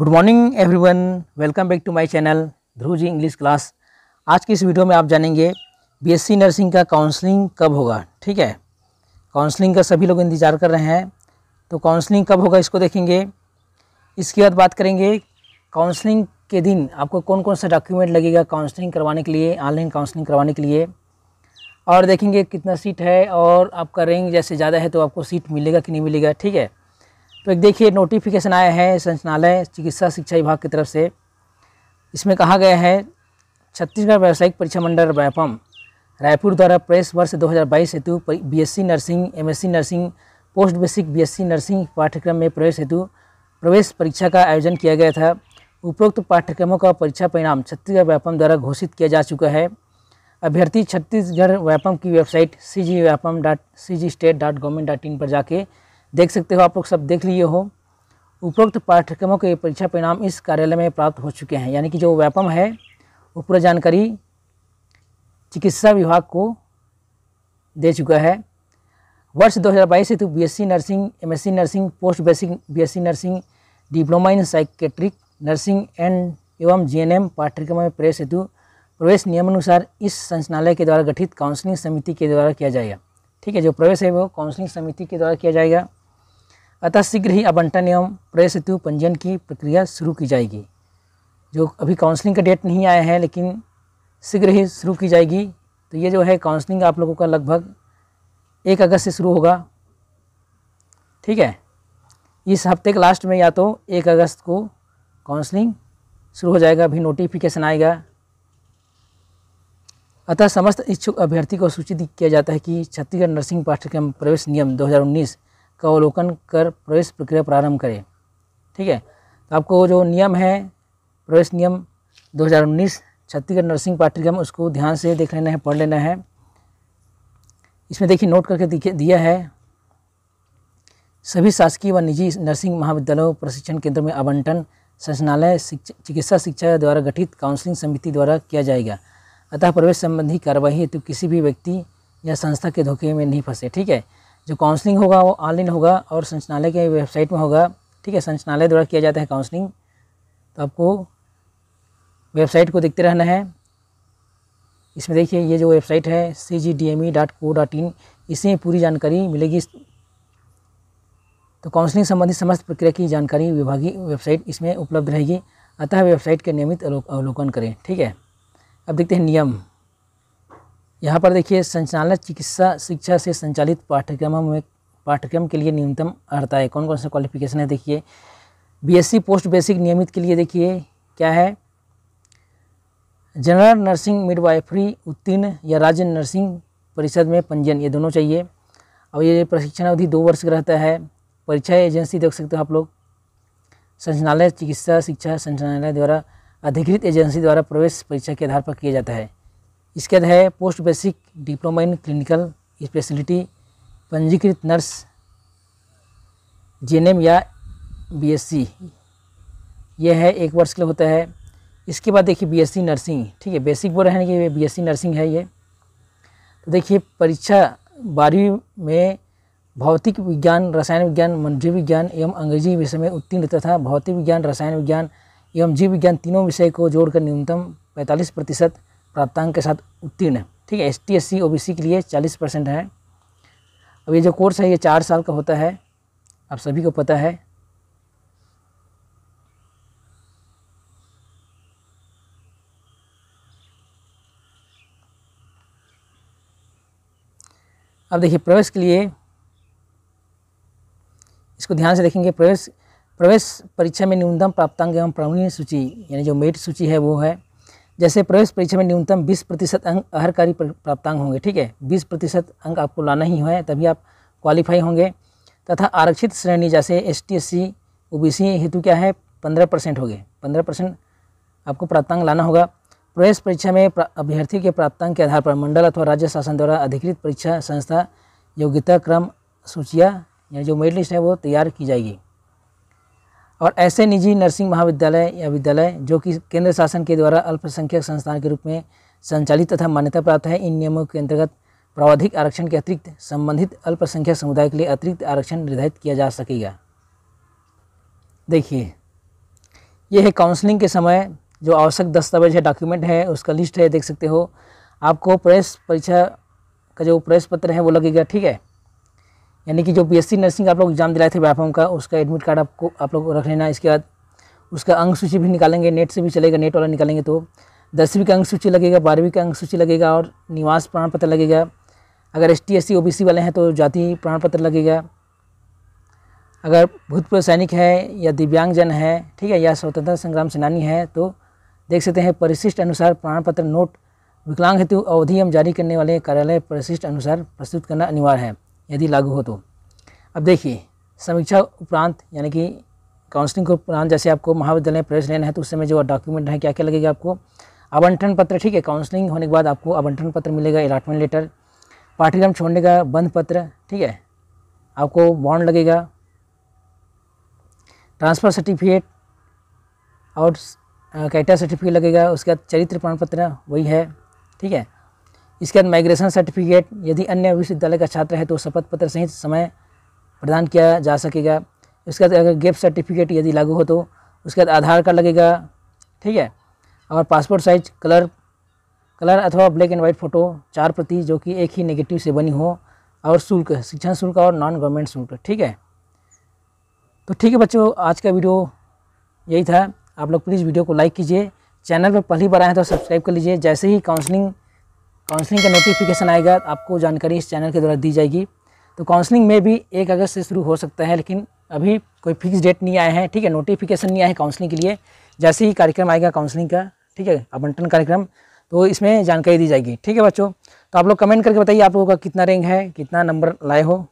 good morning everyone welcome back to my channel Dhruv ji English class आज की इस video में आप जानेंगे बीएससी नर्सिंग का काउंसलिंग कब होगा ठीक है काउंसलिंग का सभी लोग इंतज़ार कर रहे हैं तो काउंसलिंग कब होगा इसको देखेंगे इसके बाद बात करेंगे काउंसलिंग के दिन आपको कौन कौन सा डॉक्यूमेंट लगेगा काउंसलिंग करवाने के लिए ऑनलाइन काउंसलिंग करवाने के लिए और देखेंगे कितना सीट है और आपका रेंज जैसे ज़्यादा है तो आपको सीट मिलेगा कि नहीं मिलेगा ठीक है तो एक देखिए नोटिफिकेशन आया है संचालय चिकित्सा शिक्षा विभाग की तरफ से इसमें कहा गया है छत्तीसगढ़ व्यावसायिक परीक्षा मंडल व्यापम रायपुर द्वारा प्रेस वर्ष 2022 हेतु BSc nursing MSc nursing post basic BSc nursing पाठ्यक्रम में प्रवेश हेतु प्रवेश परीक्षा का आयोजन किया गया था उपरोक्त पाठ्यक्रमों का परीक्षा परिणाम छत्तीसगढ़ व्यापम द्वारा घोषित किया जा चुका है अभ्यर्थी छत्तीसगढ़ व्यापम की website C G Vyapam dot C G state dot government dot in पर जाके देख सकते हो आप लोग सब देख लिए हो उपरोक्त पाठ्यक्रमों के परीक्षा परिणाम इस कार्यालय में प्राप्त हो चुके हैं यानी कि जो व्यापम है वो पूरा जानकारी चिकित्सा विभाग को दे चुका है वर्ष 2022 से हेतु BSc nursing MSc nursing post basic BSc nursing diploma in psychiatric nursing and एवं जीएनएम पाठ्यक्रम में प्रवेश हेतु प्रवेश नियमानुसार इस संचालय के द्वारा गठित काउंसलिंग समिति के द्वारा किया जाएगा ठीक है जो प्रवेश है वो काउंसलिंग समिति के द्वारा किया जाएगा अतः शीघ्र ही आवंटन एवं प्रवेश हेतु पंजीयन की प्रक्रिया शुरू की जाएगी जो अभी काउंसलिंग का डेट नहीं आया है लेकिन शीघ्र ही शुरू की जाएगी तो ये जो है काउंसलिंग आप लोगों का लगभग एक अगस्त से शुरू होगा ठीक है इस हफ्ते के लास्ट में या तो एक अगस्त को काउंसलिंग शुरू हो जाएगा अभी नोटिफिकेशन आएगा अतः समस्त इच्छुक अभ्यर्थी को सूचित किया जाता है कि छत्तीसगढ़ नर्सिंग पाठ्यक्रम प्रवेश नियम दो का अवलोकन कर प्रवेश प्रक्रिया प्रारंभ करें ठीक है तो आपको जो नियम है प्रवेश नियम 2019 छत्तीसगढ़ नर्सिंग पाठ्यक्रम उसको ध्यान से देख लेना है पढ़ लेना है इसमें देखिए नोट करके दिया है सभी शासकीय व निजी नर्सिंग महाविद्यालयों प्रशिक्षण केंद्र में आवंटन संचनालय चिकित्सा शिक्षा द्वारा गठित काउंसलिंग समिति द्वारा किया जाएगा अतः प्रवेश संबंधी कार्यवाही हेतु किसी भी व्यक्ति या संस्था के धोखे में नहीं फंसे ठीक है जो काउंसलिंग होगा वो ऑनलाइन होगा और संचनालय के वेबसाइट में होगा ठीक है संचालय द्वारा किया जाता है काउंसलिंग तो आपको वेबसाइट को देखते रहना है इसमें देखिए ये जो वेबसाइट है C G D M E dot co dot in इसमें पूरी जानकारी मिलेगी तो काउंसलिंग संबंधी समस्त प्रक्रिया की जानकारी विभागीय वेबसाइट इसमें उपलब्ध रहेगी अतः वेबसाइट के नियमित अवलोकन करें ठीक है अब देखते हैं नियम यहाँ पर देखिए संचालन चिकित्सा शिक्षा से संचालित पाठ्यक्रमों में पाठ्यक्रम के लिए न्यूनतम अर्हता है कौन कौन सा क्वालिफिकेशन है देखिए बीएससी पोस्ट बेसिक नियमित के लिए देखिए क्या है जनरल नर्सिंग मिडवाइफरी उत्तीर्ण या राज्य नर्सिंग परिषद में पंजीयन ये दोनों चाहिए और ये प्रशिक्षण अवधि दो वर्ष का रहता है परीक्षा एजेंसी देख सकते हो आप लोग संचालय चिकित्सा शिक्षा संचालय द्वारा अधिकृत एजेंसी द्वारा प्रवेश परीक्षा के आधार पर किया जाता है इसके बाद है post basic diploma in clinical speciality पंजीकृत नर्स जीएनएम या बीएससी यह है एक वर्ष के लिए होता है इसके बाद देखिए बीएससी नर्सिंग ठीक है बेसिक बोल रहे हैं कि बीएससी नर्सिंग है ये तो देखिए परीक्षा बारहवीं में भौतिक विज्ञान रसायन विज्ञान मनजीव विज्ञान एवं अंग्रेजी विषय में उत्तीर्ण तथा भौतिक विज्ञान रसायन विज्ञान एवं जीव विज्ञान तीनों विषय को जोड़कर न्यूनतम पैंतालीस प्रतिशत प्राप्तांक के साथ उत्तीर्ण है ठीक है S T S C O B C के लिए चालीस परसेंट है अब ये जो कोर्स है ये चार साल का होता है आप सभी को पता है अब देखिए प्रवेश के लिए इसको ध्यान से देखेंगे प्रवेश प्रवेश परीक्षा में न्यूनतम प्राप्तांक एवं प्रावीण्य सूची यानी जो मेट सूची है वो है जैसे प्रवेश परीक्षा में न्यूनतम 20 प्रतिशत अंक अहरकारी प्राप्तांक होंगे ठीक है 20 प्रतिशत अंक आपको लाना ही है तभी आप क्वालिफाई होंगे तथा आरक्षित श्रेणी जैसे S T S C O B C हेतु क्या है पंद्रह परसेंट हो गए पंद्रह परसेंट आपको प्राप्तांक लाना होगा प्रवेश परीक्षा में अभ्यर्थी के प्राप्तांक के आधार पर मंडल अथवा राज्य शासन द्वारा अधिकृत परीक्षा संस्था योग्यता क्रम सूचियाँ या जो मेरिट लिस्ट है वो तैयार की जाएगी और ऐसे निजी नर्सिंग महाविद्यालय या विद्यालय जो कि केंद्र शासन के द्वारा अल्पसंख्यक संस्थान के रूप में संचालित तथा मान्यता प्राप्त है इन नियमों के अंतर्गत प्रावधिक आरक्षण के अतिरिक्त संबंधित अल्पसंख्यक समुदाय के लिए अतिरिक्त आरक्षण निर्धारित किया जा सकेगा देखिए यह है काउंसलिंग के समय जो आवश्यक दस्तावेज है डॉक्यूमेंट है उसका लिस्ट है देख सकते हो आपको प्रेस परीक्षा का जो प्रेस पत्र है वो लगेगा ठीक है यानी कि जो बीएससी नर्सिंग आप लोग एग्ज़ाम दिलाए थे व्यापम का उसका एडमिट कार्ड आपको आप लोग रख लेना इसके बाद उसका अंक सूची भी निकालेंगे नेट से भी चलेगा नेट वाला निकालेंगे तो दसवीं का अंक सूची लगेगा बारहवीं का अंक सूची लगेगा और निवास प्रमाण पत्र लगेगा अगर एस टी एस सी वाले हैं तो जाति प्रमाण पत्र लगेगा अगर भूतपूर्व सैनिक है या दिव्यांगजन है ठीक है या स्वतंत्रता संग्राम सेनानी है तो देख सकते हैं परिशिष्ट अनुसार प्रमाण पत्र नोट विकलांग हेतु अवधि हम जारी करने वाले कार्यालय परिशिष्ट अनुसार प्रस्तुत करना अनिवार्य है यदि लागू हो तो अब देखिए समीक्षा उपरांत यानी कि काउंसलिंग के उपरांत जैसे आपको महाविद्यालय में प्रवेश लेना है तो उस समय जो डॉक्यूमेंट है क्या क्या लगेगा आपको आवंटन पत्र ठीक है काउंसलिंग होने के बाद आपको आवंटन पत्र मिलेगा अलाटमेंट लेटर पाठ्यक्रम छोड़ने का बंध पत्र ठीक है आपको बॉन्ड लगेगा ट्रांसफ़र सर्टिफिकेट और कैटा सर्टिफिकेट लगेगा उसके बाद चरित्र प्रमाण पत्र वही है ठीक है इसके बाद माइग्रेशन सर्टिफिकेट यदि अन्य विश्वविद्यालय का छात्र है तो शपथ पत्र सहित समय प्रदान किया जा सकेगा इसके बाद अगर गैप सर्टिफिकेट यदि लागू हो तो उसके बाद आधार कार्ड लगेगा ठीक है और पासपोर्ट साइज कलर कलर अथवा ब्लैक एंड वाइट फ़ोटो चार प्रति जो कि एक ही नेगेटिव से बनी हो और शुल्क शिक्षण शुल्क और नॉन गवर्नमेंट शुल्क ठीक है तो ठीक है बच्चों आज का वीडियो यही था आप लोग प्लीज़ वीडियो को लाइक कीजिए चैनल पर पहली बार आए हैं तो सब्सक्राइब कर लीजिए जैसे ही काउंसलिंग काउंसलिंग का नोटिफिकेशन आएगा आपको जानकारी इस चैनल के द्वारा दी जाएगी तो काउंसलिंग में भी एक अगस्त से शुरू हो सकता है लेकिन अभी कोई फिक्स डेट नहीं आया है ठीक है नोटिफिकेशन नहीं आया हैं काउंसलिंग के लिए जैसे ही कार्यक्रम आएगा काउंसलिंग का ठीक है आवंटन कार्यक्रम तो इसमें जानकारी दी जाएगी ठीक है बच्चों तो आप लोग कमेंट करके बताइए आप लोगों का कितना रैंक है कितना नंबर लाए हो